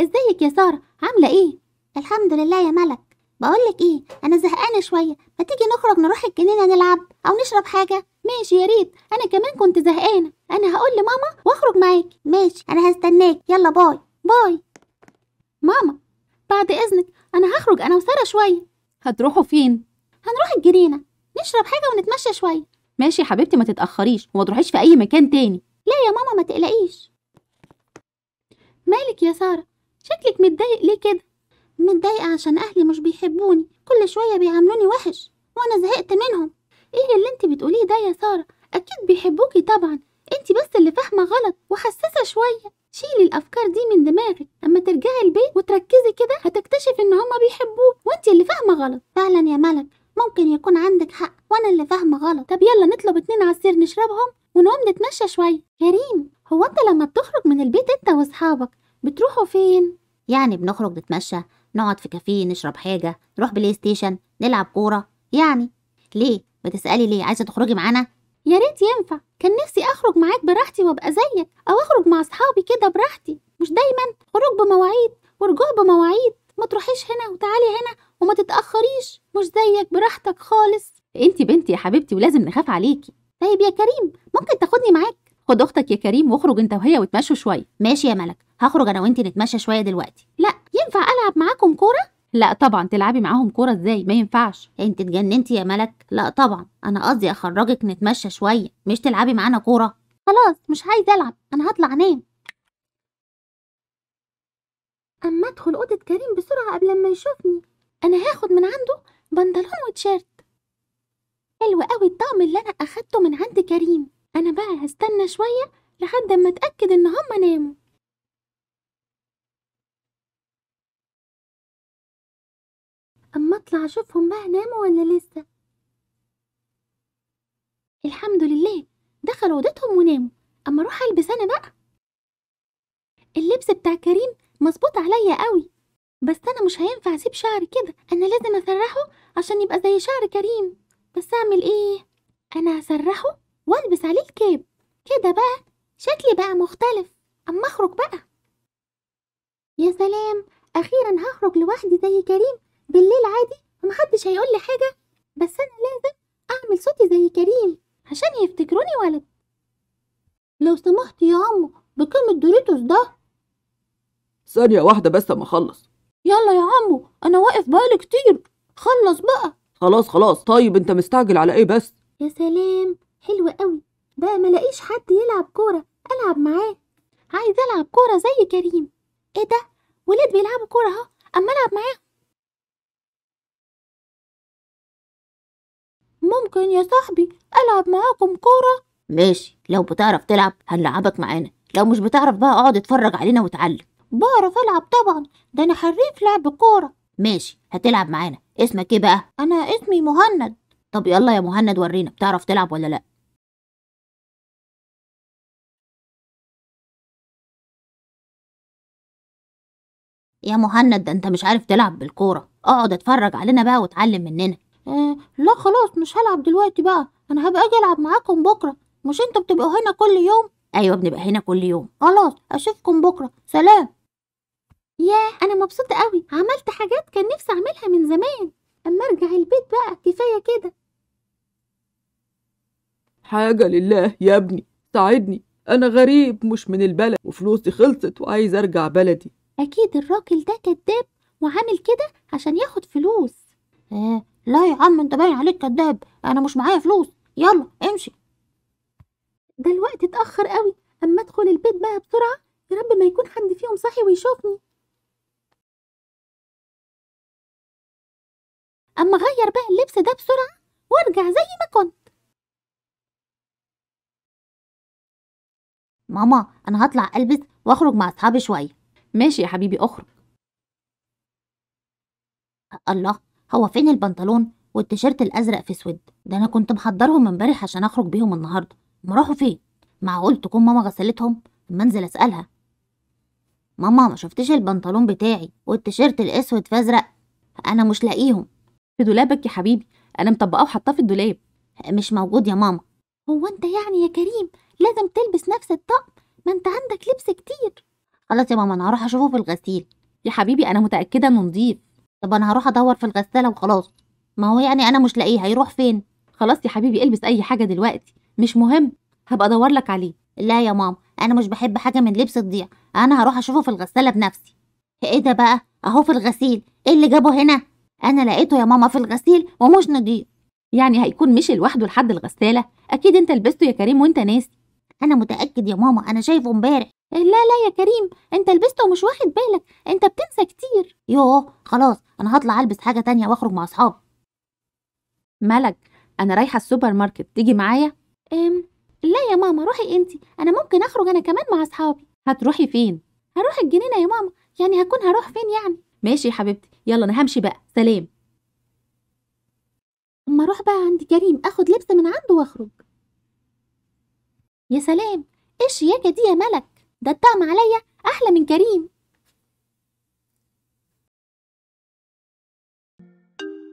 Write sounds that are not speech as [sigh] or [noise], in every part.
ازيك يا ساره عامله ايه الحمد لله يا ملك بقولك ايه انا زهقانه شويه ما تيجي نخرج نروح الجنينه نلعب او نشرب حاجه ماشي يا ريت انا كمان كنت زهقانه انا هقول لماما واخرج معاكي ماشي انا هستناك يلا باي باي ماما بعد اذنك انا هخرج انا وساره شويه هتروحوا فين هنروح الجنينه نشرب حاجه ونتمشى شويه ماشي يا حبيبتي ما تتاخريش وما تروحيش في اي مكان تاني لا يا ماما ما تقلقيش مالك يا ساره شكلك متضايق ليه كده متضايقة عشان أهلي مش بيحبوني كل شوية بيعاملوني وحش وأنا زهقت منهم إيه اللي أنت بتقوليه ده يا سارة أكيد بيحبوكي طبعا أنت بس اللي فاهمة غلط وحساسة شوية شيلي الأفكار دي من دماغك أما ترجعي البيت وتركزي كده هتكتشفي إن هما بيحبوك وأنت اللي فاهمة غلط فعلا يا ملك ممكن يكون عندك حق وأنا اللي فاهمة غلط طب يلا نطلب اتنين عصير نشربهم ونقوم نتمشى شوية كريم هو أنت لما بتخرج من البيت أنت وأصحابك بتروحوا فين يعني بنخرج نتمشى نقعد في كافيه نشرب حاجه نروح بلاي ستيشن نلعب كوره يعني ليه بتسالي ليه عايزه تخرجي معانا يا ريت ينفع كان نفسي اخرج معاك براحتي وابقى زيك او اخرج مع اصحابي كده براحتي مش دايما خروج بمواعيد ورجوع بمواعيد ما تروحيش هنا وتعالي هنا وما تتاخريش مش زيك براحتك خالص انت بنتي يا حبيبتي ولازم نخاف عليكي طيب يا كريم ممكن تاخدني معاك خد اختك يا كريم واخرج انت وهي وتمشوا شويه ماشي يا ملك هخرج انا وانت نتمشى شويه دلوقتي لا ينفع العب معاكم كوره لا طبعا تلعبي معاهم كوره ازاي ما ينفعش انت اتجننتي يا ملك لا طبعا انا قصدي اخرجك نتمشى شويه مش تلعبي معانا كوره خلاص مش عايزه العب انا هطلع انام اما ادخل اوضه كريم بسرعه قبل ما يشوفني انا هاخد من عنده بنطلون وتيشيرت حلو قوي الطقم اللي انا اخدته من عند كريم أنا بقى هستنى شوية لحد أما أتأكد إن هما ناموا أما أطلع أشوفهم بقى ناموا ولا لسه الحمد لله دخلوا أوضتهم وناموا أما أروح ألبس أنا بقى اللبس بتاع كريم مظبوط عليا قوي بس أنا مش هينفع أسيب شعري كده أنا لازم أسرحه عشان يبقى زي شعر كريم بس أعمل إيه؟ أنا هسرحه والبس عليه الكاب كده بقى شكلي بقى مختلف أما أخرج بقى يا سلام أخيرا هخرج لوحدي زي كريم بالليل عادي ومحدش هيقول لي حاجة بس أنا لازم أعمل صوتي زي كريم عشان يفتكروني ولد لو سمحت يا عمو بكام الدوريتوس ده ثانية واحدة بس أما أخلص يلا يا عمو أنا واقف بقالي كتير خلص بقى خلاص خلاص طيب أنت مستعجل على إيه بس يا سلام حلو قوي بقى ملاقيش حد يلعب كورة ألعب معاه عايز ألعب كورة زي كريم إيه ده ولاد بيلعبوا كورة أهو أما ألعب معاه ممكن يا صاحبي ألعب معاكم كورة ماشي لو بتعرف تلعب هنلعبك معانا لو مش بتعرف بقى اقعد اتفرج علينا وتعلم بعرف ألعب طبعا ده أنا حريف لعب كورة ماشي هتلعب معانا اسمك ايه بقى أنا اسمي مهند طب يلا يا مهند ورينا بتعرف تلعب ولا لأ يا مهند ده انت مش عارف تلعب بالكورة اقعد اتفرج علينا بقى واتعلم مننا آه لا خلاص مش هلعب دلوقتي بقى انا هبقى اجي العب معاكم بكرة مش انتوا بتبقوا هنا كل يوم ايوه بنبقى هنا كل يوم خلاص اشوفكم بكرة سلام ياه انا مبسوطة قوي عملت حاجات كان نفسي اعملها من زمان أما أرجع البيت بقى كفاية كده حاجة لله يا ابني ساعدني أنا غريب مش من البلد وفلوسي خلصت وعايز أرجع بلدي أكيد الراجل ده كداب وعامل كده عشان ياخد فلوس آه لا يا عم أنت باين عليك كداب أنا مش معايا فلوس يلا امشي ده الوقت اتأخر قوي أما أدخل البيت بقى بسرعة يا رب ما يكون حد فيهم صاحي ويشوفني أما غير بقى اللبس ده بسرعة وارجع زي ما كنت ماما أنا هطلع ألبس وأخرج مع أصحابي شوية ماشي يا حبيبي أخرج الله هو فين البنطلون والتيشيرت الأزرق في سود ده أنا كنت محضرهم امبارح عشان أخرج بيهم النهاردة ما راحوا فين معقول تكون ماما غسلتهم اما انزل اسالها ماما ما شفتش البنطلون بتاعي والتيشيرت الاسود في ازرق انا مش لاقيهم في دولابك يا حبيبي انا مطبقاه وحطاه في الدولاب مش موجود يا ماما هو انت يعني يا كريم لازم تلبس نفس الطقم ما انت عندك لبس كتير خلاص يا ماما انا هروح اشوفه في الغسيل يا حبيبي انا متاكده انه نضيف طب انا هروح ادور في الغساله وخلاص ما هو يعني انا مش لاقيه هيروح فين خلاص يا حبيبي البس اي حاجه دلوقتي مش مهم هبقى ادور لك عليه لا يا ماما انا مش بحب حاجه من لبس تضيع انا هروح اشوفه في الغساله بنفسي ايه ده بقى اهو في الغسيل ايه اللي جابه هنا أنا لقيته يا ماما في الغسيل ومش نضيف يعني هيكون مشي لوحده لحد الغسالة أكيد أنت لبسته يا كريم وأنت ناسي أنا متأكد يا ماما أنا شايفه امبارح إيه، لا لا يا كريم أنت لبسته ومش واخد بالك أنت بتنسى كتير يوه خلاص أنا هطلع ألبس حاجة تانية وأخرج مع أصحابي ملك أنا رايحة السوبر ماركت تيجي معايا؟ أم لا يا ماما روحي أنت أنا ممكن أخرج أنا كمان مع أصحابي هتروحي فين؟ هروح الجنينة يا ماما يعني هكون هروح فين يعني؟ ماشي يا حبيبتي يلا أنا همشي بقى سلام أما أروح بقى عند كريم أخد لبس من عنده وأخرج يا سلام إيه الشياكة دي يا ملك ده الطقم عليا أحلى من كريم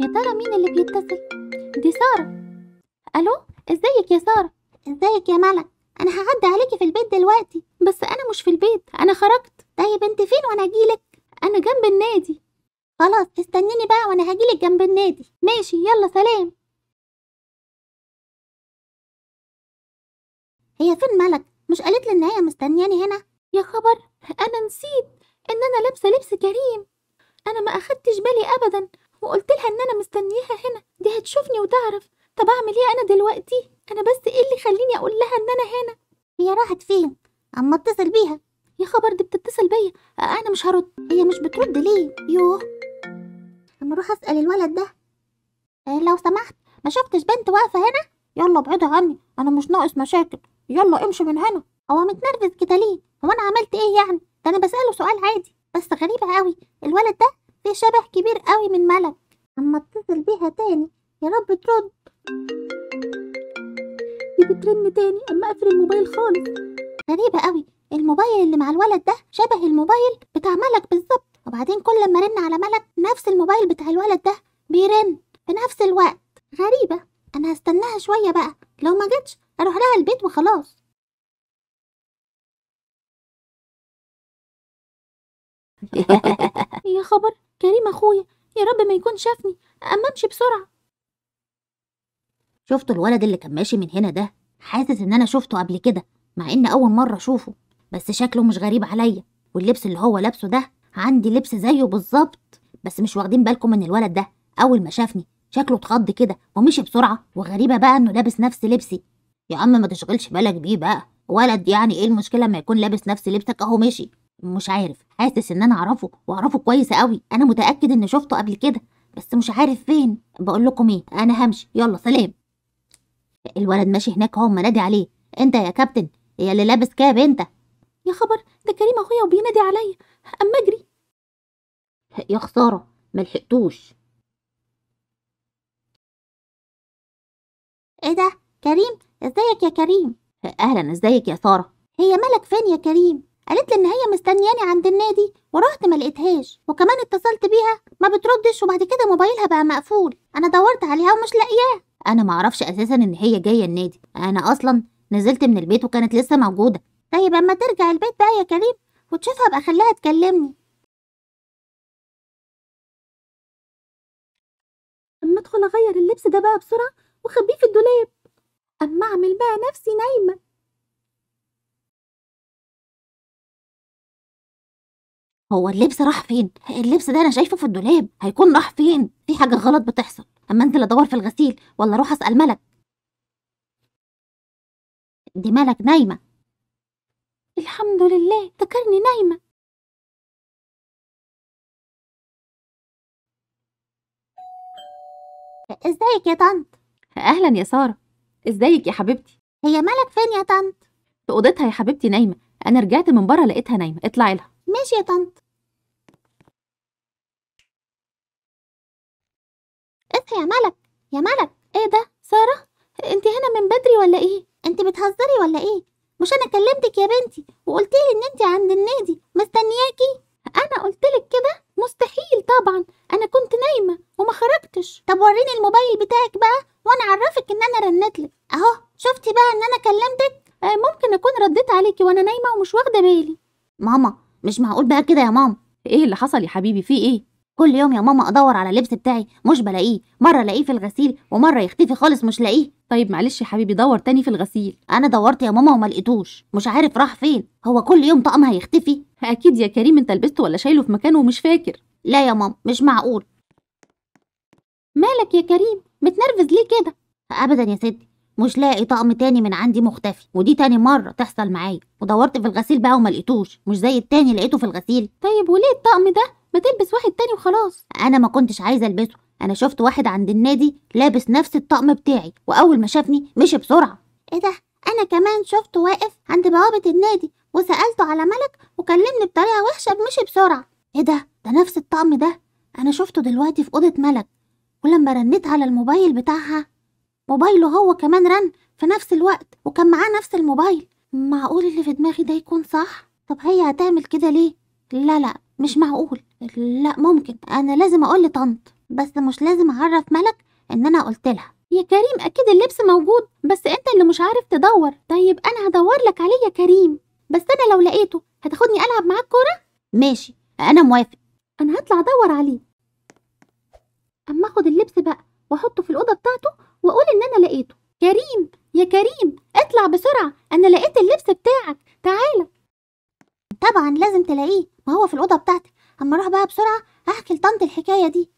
يا ترى مين اللي بيتصل دي سارة ألو إزيك يا سارة إزيك يا ملك أنا هعدي عليكي في البيت دلوقتي بس أنا مش في البيت أنا خرجت طيب أنت فين وأنا أجيلك أنا جنب النادي خلاص استنيني بقى وانا هجيلك جنب النادي ماشي يلا سلام هي فين ملك مش قالت لي ان هي مستنياني هنا يا خبر انا نسيت ان انا لابسه لبس كريم انا ما اخدتش بالي ابدا وقلت لها ان انا مستنيها هنا دي هتشوفني وتعرف طب اعمل ايه انا دلوقتي انا بس ايه اللي خليني اقول لها ان انا هنا هي راحت فين اما اتصل بيها يا خبر دي بتتصل بيا انا مش هرد هي مش بترد ليه يوه أما أروح أسأل الولد ده إيه لو سمحت ما شفتش بنت واقفة هنا يلا ابعدي عني أنا مش ناقص مشاكل يلا امشي من هنا هو متنرفز كده ليه هو أنا عملت إيه يعني ده أنا بسأله سؤال عادي بس غريبة قوي الولد ده فيه شبه كبير قوي من ملك أما اتصل بيها تاني يا رب ترد دي بترن تاني أما أقفل الموبايل خالص غريبة قوي الموبايل اللي مع الولد ده شبه الموبايل بتاع ملك بالظبط وبعدين كل ما رن على ملك نفس الموبايل بتاع الولد ده بيرن في نفس الوقت غريبة أنا هستناها شوية بقى لو ما جتش أروح لها البيت وخلاص [laughs] يا خبر كريم أخويا يا رب ما يكون شافني أما أمشي بسرعة شفتوا الولد اللي كان ماشي من هنا ده حاسس إن أنا شفته قبل كده مع إن أول مرة أشوفه بس شكله مش غريب عليا واللبس اللي هو لابسه ده عندي لبس زيه بالظبط بس مش واخدين بالكم من الولد ده اول ما شافني شكله اتخض كده ومشي بسرعه وغريبه بقى انه لابس نفس لبسي يا عم ما تشغلش بالك بيه بقى ولد يعني ايه المشكله ما يكون لابس نفس لبسك اهو مشي مش عارف حاسس ان انا اعرفه واعرفه كويس قوي انا متاكد ان شفته قبل كده بس مش عارف فين بقول لكم ايه انا همشي يلا سلام الولد ماشي هناك اهو منادي عليه انت يا كابتن يا اللي لابس كاب انت يا خبر ده كريم اخويا وبينادي عليا اما اجري يا خسارة ملحقتوش ايه ده كريم ازيك يا كريم اهلا ازيك يا ساره هي مالك فين يا كريم قالت لي ان هي مستنياني عند النادي ورحت ما لقيتهاش وكمان اتصلت بيها ما بتردش وبعد كده موبايلها بقى مقفول انا دورت عليها ومش لاقياه انا ما اعرفش اساسا ان هي جايه النادي انا اصلا نزلت من البيت وكانت لسه موجوده طيب اما ترجع البيت بقى يا كريم وتشوفها بقى خليها تكلمني أدخل أغير اللبس ده بقى بسرعة وأخبيه في الدولاب أما أعمل بقى نفسي نايمة هو اللبس راح فين؟ اللبس ده أنا شايفه في الدولاب هيكون راح فين؟ في حاجة غلط بتحصل أما أنزل أدور في الغسيل ولا أروح أسأل ملك دي ملك نايمة الحمد لله افتكرني نايمة ازيك يا طنط اهلا يا ساره ازيك يا حبيبتي هي مالك فين يا طنط في اوضتها يا حبيبتي نايمه انا رجعت من بره لقيتها نايمه اطلعي لها ماشي يا طنط اصحي يا ملك يا ملك ايه ده ساره انت هنا من بدري ولا ايه انت بتهزري ولا ايه مش انا كلمتك يا بنتي وقلتيلي ان انت عند النادي مستنياكي أنا قلت لك كده مستحيل طبعا أنا كنت نايمة وما خرجتش طب وريني الموبايل بتاعك بقى وأنا أعرفك إن أنا رنت لك أهو شفتي بقى إن أنا كلمتك آه ممكن أكون رديت عليكي وأنا نايمة ومش واخدة بالي ماما مش معقول بقى كده يا ماما إيه اللي حصل يا حبيبي في إيه كل يوم يا ماما ادور على اللبس بتاعي مش بلاقيه مره الاقيه في الغسيل ومره يختفي خالص مش لاقيه طيب معلش يا حبيبي دور تاني في الغسيل انا دورت يا ماما وما لقيتوش مش عارف راح فين هو كل يوم طقم هيختفي أكيد يا كريم أنت لبسته ولا شايله في مكانه ومش فاكر لا يا ماما مش معقول مالك يا كريم متنرفز ليه كده أبدا يا ستي مش لاقي طقم تاني من عندي مختفي ودي تاني مرة تحصل معايا ودورت في الغسيل بقى وملقيتوش مش زي التاني لقيته في الغسيل طيب وليه الطقم ده ما تلبس واحد تاني وخلاص انا ما كنتش عايزه البسه انا شفت واحد عند النادي لابس نفس الطقم بتاعي واول ما شافني مشي بسرعه ايه ده انا كمان شفته واقف عند بوابه النادي وسألته على ملك وكلمني بطريقة وحشة بمشي بسرعة ايه ده ده نفس الطقم ده انا شفته دلوقتي في اوضة ملك ولما رنيت على الموبايل بتاعها موبايله هو كمان رن في نفس الوقت وكان معاه نفس الموبايل معقول اللي في دماغي ده يكون صح طب هي هتعمل كده ليه لا لا مش معقول لا ممكن انا لازم اقول لطنط بس مش لازم اعرف ملك ان انا قلت لها يا كريم اكيد اللبس موجود بس انت اللي مش عارف تدور طيب انا هدور لك عليه يا كريم بس أنا لو لقيته هتاخدني ألعب معاك كورة؟ ماشي أنا موافق أنا هطلع أدور عليه أما أخد اللبس بقى وأحطه في الأوضة بتاعته وأقول إن أنا لقيته كريم يا كريم اطلع بسرعة أنا لقيت اللبس بتاعك تعالى طبعا لازم تلاقيه ما هو في الأوضة بتاعتك أما أروح بقى بسرعة أحكي لطنط الحكاية دي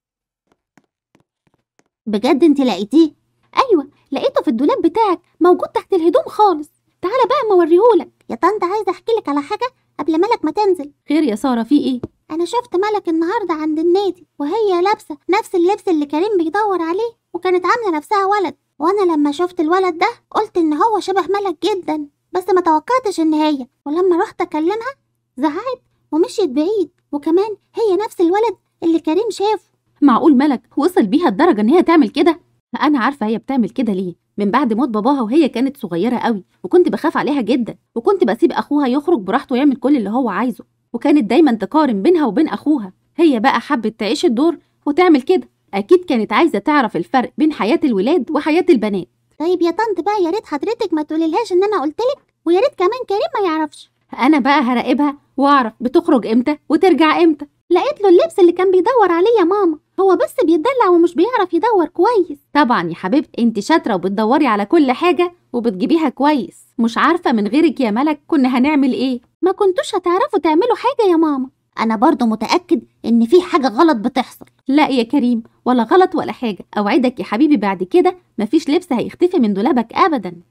بجد أنت لقيتيه؟ أيوة لقيته في الدولاب بتاعك موجود تحت الهدوم خالص تعالى بقى ما اوريهولك يا طنط عايزه احكي لك على حاجه قبل ملك ما تنزل خير يا ساره في ايه انا شفت ملك النهارده عند النادي وهي لابسه نفس اللبس اللي كريم بيدور عليه وكانت عامله نفسها ولد وانا لما شفت الولد ده قلت ان هو شبه ملك جدا بس ما توقعتش ان هي ولما رحت اكلمها زعقت ومشيت بعيد وكمان هي نفس الولد اللي كريم شافه معقول ملك وصل بيها الدرجه ان هي تعمل كده أنا عارفة هي بتعمل كده ليه من بعد موت باباها وهي كانت صغيرة قوي وكنت بخاف عليها جدا وكنت بسيب أخوها يخرج براحته ويعمل كل اللي هو عايزه وكانت دايما تقارن بينها وبين أخوها هي بقى حبت تعيش الدور وتعمل كده أكيد كانت عايزة تعرف الفرق بين حياة الولاد وحياة البنات طيب يا طنط بقى يا ريت حضرتك ما تقوليلهاش إن أنا قلتلك ويا ريت كمان كريم ما يعرفش أنا بقى هراقبها وأعرف بتخرج إمتى وترجع إمتى لقيت له اللبس اللي كان بيدور عليه يا ماما هو بس بيتدلع ومش بيعرف يدور كويس طبعا يا حبيبتي انت شاطره وبتدوري على كل حاجه وبتجيبيها كويس مش عارفه من غيرك يا ملك كنا هنعمل ايه ما كنتوش هتعرفوا تعملوا حاجه يا ماما انا برضه متاكد ان في حاجه غلط بتحصل لا يا كريم ولا غلط ولا حاجه اوعدك يا حبيبي بعد كده مفيش لبس هيختفي من دولابك ابدا